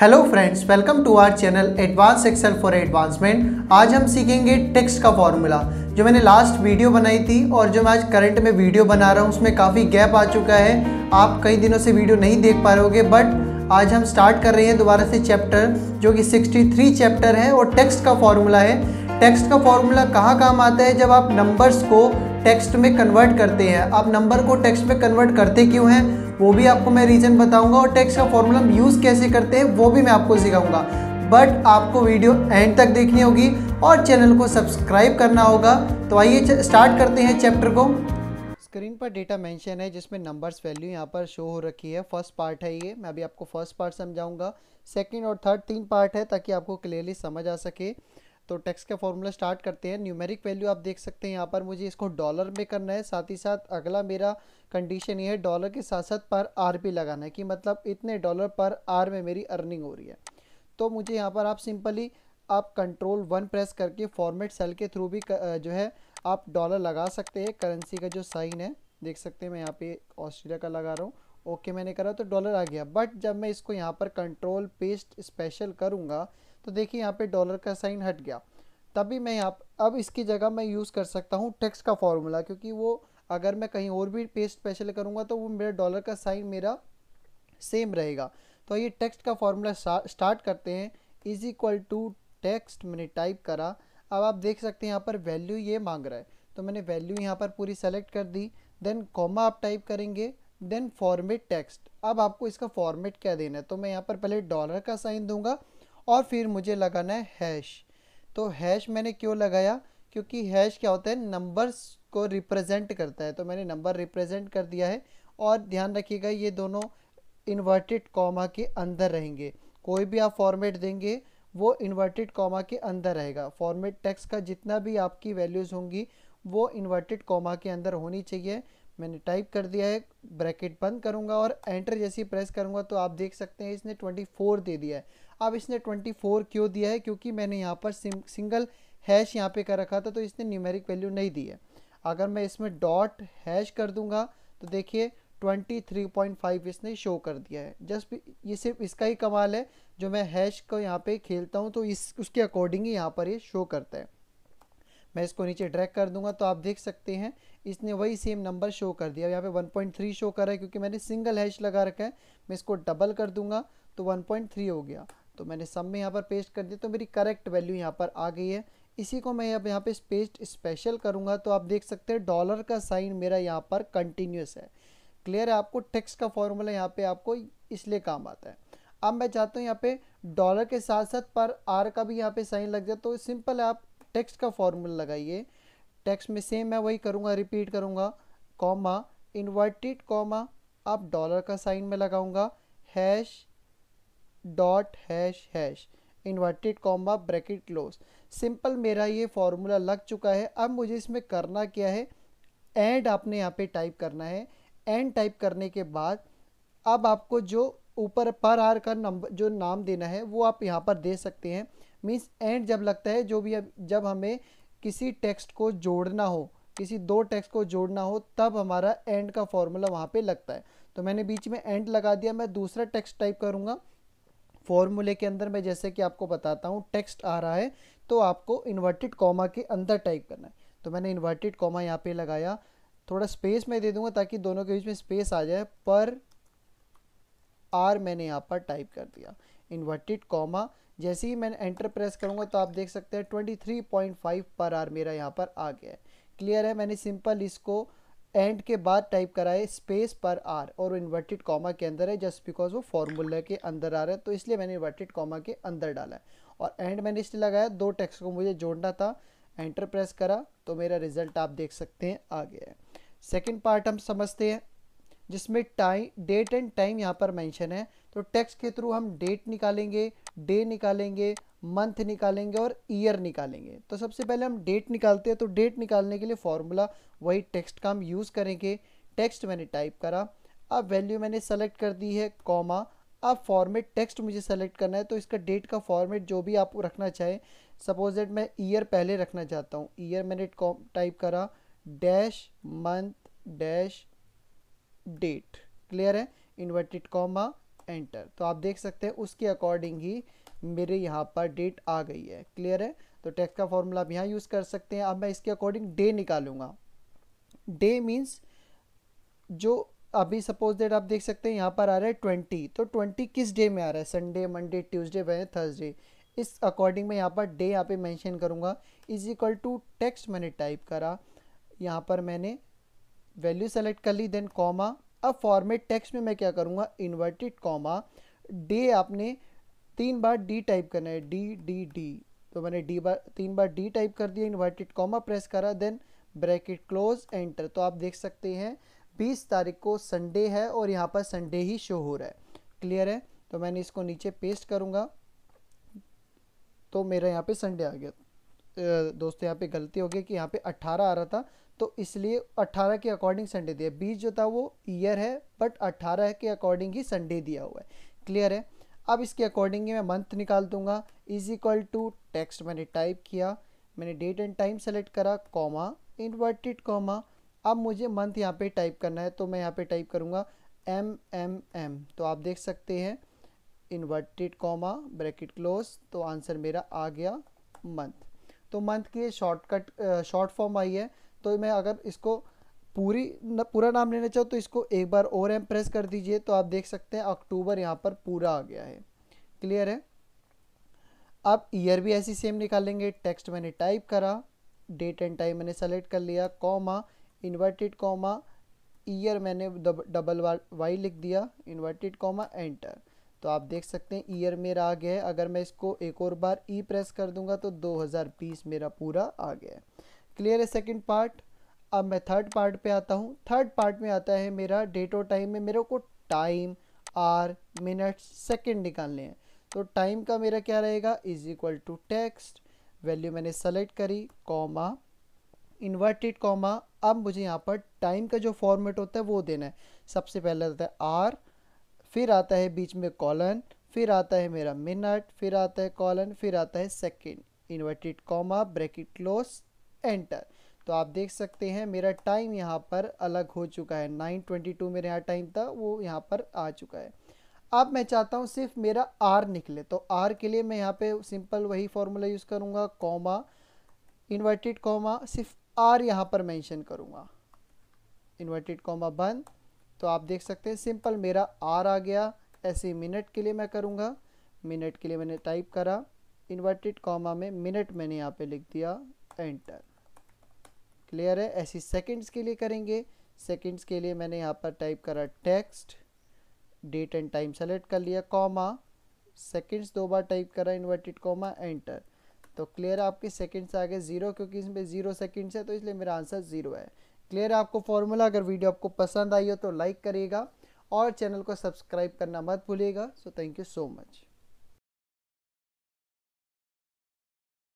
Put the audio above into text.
hello friends welcome to our channel advance Excel for advancement आज हम सीखेंगे text का फॉर्मूला जो मैंने लास्ट वीडियो बनाई थी और जो मैं आज करंट में वीडियो बना रहा हूँ उसमें काफ़ी गैप आ चुका है आप कई दिनों से वीडियो नहीं देख पा रहे बट आज हम स्टार्ट कर रहे हैं दोबारा से चैप्टर जो कि 63 चैप्टर है और टेक्स्ट का फॉर्मूला है टेक्स्ट का फॉर्मूला कहाँ काम आता है जब आप नंबर्स को टेक्स्ट में कन्वर्ट करते हैं आप नंबर को टेक्स्ट में कन्वर्ट करते क्यों हैं वो भी आपको मैं रीज़न बताऊंगा और टेक्स्ट का फॉर्मूला यूज़ कैसे करते हैं वो भी मैं आपको सिखाऊंगा बट आपको वीडियो एंड तक देखनी होगी और चैनल को सब्सक्राइब करना होगा तो आइए स्टार्ट करते हैं चैप्टर को स्क्रीन पर डेटा मेंशन है जिसमें नंबर्स वैल्यू यहाँ पर शो हो रखी है फर्स्ट पार्ट है ये मैं अभी आपको फर्स्ट पार्ट समझाऊंगा सेकंड और थर्ड तीन पार्ट है ताकि आपको क्लियरली समझ आ सके तो टैक्स का फॉर्मूला स्टार्ट करते हैं न्यूमेरिक वैल्यू आप देख सकते हैं यहाँ पर मुझे इसको डॉलर में करना है साथ ही साथ अगला मेरा कंडीशन ये है डॉलर के साथ साथ पर आर भी लगाना है कि मतलब इतने डॉलर पर आर में मेरी अर्निंग हो रही है तो मुझे यहाँ पर आप सिंपली आप कंट्रोल वन प्रेस करके फॉर्मेट सेल के थ्रू भी जो है आप डॉलर लगा सकते हैं करेंसी का जो साइन है देख सकते हैं मैं यहाँ पे ऑस्ट्रेलिया का लगा रहा हूँ ओके मैंने करा तो डॉलर आ गया बट जब मैं इसको यहाँ पर कंट्रोल पेस्ट स्पेशल करूँगा तो देखिए यहाँ पे डॉलर का साइन हट गया तभी मैं यहाँ अब इसकी जगह मैं यूज़ कर सकता हूँ टैक्स का फॉर्मूला क्योंकि वो अगर मैं कहीं और भी पेस्ट स्पेशल करूँगा तो वो मेरा डॉलर का साइन मेरा सेम रहेगा तो ये टेक्स्ट का फॉर्मूला स्टार्ट करते हैं इज इक्वल टू टेक्स्ट मैंने टाइप करा अब आप देख सकते हैं यहाँ पर वैल्यू ये मांग रहा है तो मैंने वैल्यू यहाँ पर पूरी सेलेक्ट कर दी देन कॉमा आप टाइप करेंगे देन फॉर्मेट टेक्स्ट अब आपको इसका फॉर्मेट क्या देना है तो मैं यहाँ पर पहले डॉलर का साइन दूंगा और फिर मुझे लगाना है हैश तो हैश मैंने क्यों लगाया क्योंकि हैश क्या होता है नंबर्स को रिप्रेजेंट करता है तो मैंने नंबर रिप्रेजेंट कर दिया है और ध्यान रखिएगा ये दोनों इन्वर्टेड कॉमा के अंदर रहेंगे कोई भी आप फॉर्मेट देंगे वो इन्वर्टेड कॉमा के अंदर रहेगा फॉर्मेट टेक्स्ट का जितना भी आपकी वैल्यूज़ होंगी वो इन्वर्टेड कॉमा के अंदर होनी चाहिए मैंने टाइप कर दिया है ब्रैकेट बंद करूँगा और एंटर जैसे प्रेस करूंगा तो आप देख सकते हैं इसने ट्वेंटी फोर दे दिया है अब इसने 24 क्यों दिया है क्योंकि मैंने यहाँ पर सिंगल हैश यहाँ पे कर रखा था तो इसने न्यूमेरिक वैल्यू नहीं दी है अगर मैं इसमें डॉट हैश कर दूंगा तो देखिए 23.5 इसने शो कर दिया है जस्ट ये सिर्फ इसका ही कमाल है जो मैं हैश को यहाँ पे खेलता हूँ तो इस उसके अकॉर्डिंग ही यहाँ पर ये शो करता है मैं इसको नीचे ड्रैक कर दूंगा तो आप देख सकते हैं इसने वही सेम नंबर शो कर दिया यहाँ पे 1.3 शो कर रहा है क्योंकि मैंने सिंगल हैश लगा रखा है मैं इसको डबल कर दूंगा तो 1.3 हो गया तो मैंने सब में यहाँ पर पेस्ट कर दिया तो मेरी करेक्ट वैल्यू यहाँ पर आ गई है इसी को मैं अब यहाँ पे पेस्ट स्पेशल करूँगा तो आप देख सकते हैं डॉलर का साइन मेरा यहाँ पर कंटिन्यूस है क्लियर है आपको टेक्स्ट का फॉर्मूला यहाँ पे आपको इसलिए काम आता है अब मैं चाहता हूँ यहाँ पे डॉलर के साथ साथ पर आर का भी यहाँ पे साइन लग जाए तो सिंपल है आप टेक्स्ट का फॉर्मूला लगाइए टेक्स्ट में सेम मैं वही करूँगा रिपीट करूँगा कॉमा इन्वर्टेड कॉमा आप डॉलर का साइन में लगाऊँगा hash dot hash hash inverted comma bracket close simple मेरा ये फॉर्मूला लग चुका है अब मुझे इसमें करना क्या है एंड आपने यहाँ पे टाइप करना है एंड टाइप करने के बाद अब आपको जो ऊपर पर आर का नंबर जो नाम देना है वो आप यहाँ पर दे सकते हैं मीन्स एंड जब लगता है जो भी जब हमें किसी टेक्स्ट को जोड़ना हो किसी दो टेक्स्ट को जोड़ना हो तब हमारा एंड का फॉर्मूला वहाँ पे लगता है तो मैंने बीच में एंड लगा दिया मैं दूसरा टेक्स्ट टाइप करूँगा फॉर्मूले के अंदर मैं जैसे कि आपको बताता हूँ टेक्स्ट आ रहा है तो आपको इन्वर्टेड कॉमा के अंदर टाइप करना है तो मैंने इन्वर्टेड कॉमा यहाँ पे लगाया थोड़ा स्पेस मैं दे दूंगा ताकि दोनों के बीच में स्पेस आ जाए पर आर मैंने यहाँ पर टाइप कर दिया इन्वर्टेड कॉमा जैसे ही मैंने एंटर प्रेस करूँगा तो आप देख सकते हैं 23.5 पर आर मेरा यहाँ पर आ गया है क्लियर है मैंने सिंपल इसको एंड के बाद टाइप कराए स्पेस पर आर और इन्वर्टेड कॉमा के अंदर है जस्ट बिकॉज वो फॉर्मूला के अंदर आ रहा है तो इसलिए मैंने इन्वर्टेड कॉमा के अंदर डाला है और एंड मैंने इसलिए लगाया दो टेक्स्ट को मुझे जोड़ना था एंटर प्रेस करा तो मेरा रिजल्ट आप देख सकते हैं आ गया है सेकेंड पार्ट हम समझते हैं जिसमें टाइम डेट एंड टाइम यहाँ पर मैंशन है तो टेक्स्ट के थ्रू हम डेट निकालेंगे डे निकालेंगे मंथ निकालेंगे और ईयर निकालेंगे तो सबसे पहले हम डेट निकालते हैं तो डेट निकालने के लिए फॉर्मूला वही टेक्स्ट का हम यूज़ करेंगे टेक्स्ट मैंने टाइप करा अब वैल्यू मैंने सेलेक्ट कर दी है कॉमा अब फॉर्मेट टेक्स्ट मुझे सेलेक्ट करना है तो इसका डेट का फॉर्मेट जो भी आप रखना चाहें सपोज डेट मैं ईयर पहले रखना चाहता हूँ ईयर मैंने टाइप करा dash month dash date clear है इन्वर्टेड कॉमा एंटर तो आप देख सकते हैं उसके अकॉर्डिंग ही मेरे यहाँ पर डेट आ गई है क्लियर है तो टैक्स का फॉर्मूला आप यहाँ यूज़ कर सकते हैं अब मैं इसके अकॉर्डिंग डे निकालूंगा डे मीन्स जो अभी सपोज डेट आप देख सकते हैं यहाँ पर आ रहा है ट्वेंटी तो ट्वेंटी किस डे में आ रहा है संडे मंडे ट्यूजडे वह थर्सडे इस अकॉर्डिंग में यहाँ पर डे यहाँ पे मैंशन करूँगा इज इक्वल टू टेक्स्ट मैंने टाइप करा यहाँ पर मैंने वैल्यू सेलेक्ट कर ली देन कॉमा अब फॉर्मेट टेक्स्ट में मैं क्या करूँगा इन्वर्टेड कॉमा डे आपने तीन बार डी टाइप करना है डी डी डी तो मैंने डी बार तीन बार डी टाइप कर दिया इन्वर्टेड कॉमा प्रेस करा देन ब्रैकेट क्लोज एंटर तो आप देख सकते हैं 20 तारीख को संडे है और यहाँ पर संडे ही शो हो रहा है क्लियर है तो मैंने इसको नीचे पेस्ट करूँगा तो मेरा यहाँ पे संडे आ गया दोस्तों यहाँ पे गलती हो गई कि यहाँ पे 18 आ रहा था तो इसलिए 18 के अकॉर्डिंग संडे दिया 20 जो था वो ईयर है बट 18 के अकॉर्डिंग ही संडे दिया हुआ है क्लियर है अब इसके अकॉर्डिंग मैं मंथ निकाल दूंगा इज इक्वल टू टेक्स्ट मैंने टाइप किया मैंने डेट एंड टाइम सेलेक्ट करा कॉमा इन्वर्टेड कॉमा अब मुझे मंथ यहाँ पे टाइप करना है तो मैं यहाँ पे टाइप करूँगा एम एम एम तो आप देख सकते हैं इन्वर्टेड कॉमा ब्रैकेट क्लोज तो आंसर मेरा आ गया मंथ तो मंथ की शॉर्टकट शॉर्ट फॉर्म आई है तो मैं अगर इसको पूरी न, पूरा नाम लेना चाहो तो इसको एक बार और एम प्रेस कर दीजिए तो आप देख सकते हैं अक्टूबर यहाँ पर पूरा आ गया है क्लियर है आप ईयर भी ऐसी सेम निकालेंगे टेक्स्ट मैंने टाइप करा डेट एंड टाइम मैंने सेलेक्ट कर लिया कॉमा इन्वर्टेड कॉमा ईयर मैंने डबल वाई लिख दिया इन्वर्टेड कॉमा एंटर तो आप देख सकते हैं ईयर मेरा आ गया है अगर मैं इसको एक और बार ई प्रेस कर दूंगा तो 2020 मेरा पूरा आ गया है क्लियर है सेकंड पार्ट अब मैं थर्ड पार्ट पे आता हूँ थर्ड पार्ट में आता है मेरा डेट और टाइम में मेरे को टाइम आर मिनट सेकेंड निकालने हैं तो टाइम का मेरा क्या रहेगा is equal to text value मैंने सेलेक्ट करी कॉमा इन्वर्टेड कॉमा अब मुझे यहाँ पर टाइम का जो फॉर्मेट होता है वो देना है सबसे पहले आता है आर फिर आता है बीच में कॉलन फिर आता है मेरा मिनट फिर आता है कॉलन फिर आता है second inverted comma bracket close enter तो आप देख सकते हैं मेरा टाइम यहाँ पर अलग हो चुका है नाइन ट्वेंटी टू मेरे यहाँ टाइम था वो यहाँ पर आ चुका है अब मैं चाहता हूँ सिर्फ मेरा आर निकले तो आर के लिए मैं यहाँ पे सिंपल वही फार्मूला यूज़ करूँगा कॉमा इन्वर्टेड कॉमा सिर्फ आर यहाँ पर मेंशन करूँगा इन्वर्टेड कॉमा बंद तो आप देख सकते हैं सिंपल मेरा आर आ गया ऐसे मिनट के लिए मैं करूँगा मिनट के लिए मैंने टाइप करा इन्वर्टेड कॉमा में मिनट मैंने यहाँ पे लिख दिया एंटर क्लियर है ऐसी सेकंड्स के लिए करेंगे सेकंड्स के लिए मैंने यहाँ पर टाइप करा text date and time select कर लिया कॉमा सेकंड्स दो बार टाइप करा इन्वर्टेड कॉमा एंटर तो क्लियर आपके सेकंड्स आ गए ज़ीरो क्योंकि इसमें ज़ीरो सेकंड्स है तो इसलिए मेरा आंसर ज़ीरो है क्लियर आपको फॉर्मूला अगर वीडियो आपको पसंद आई हो तो लाइक करिएगा और चैनल को सब्सक्राइब करना मत भूलिएगा so thank you so much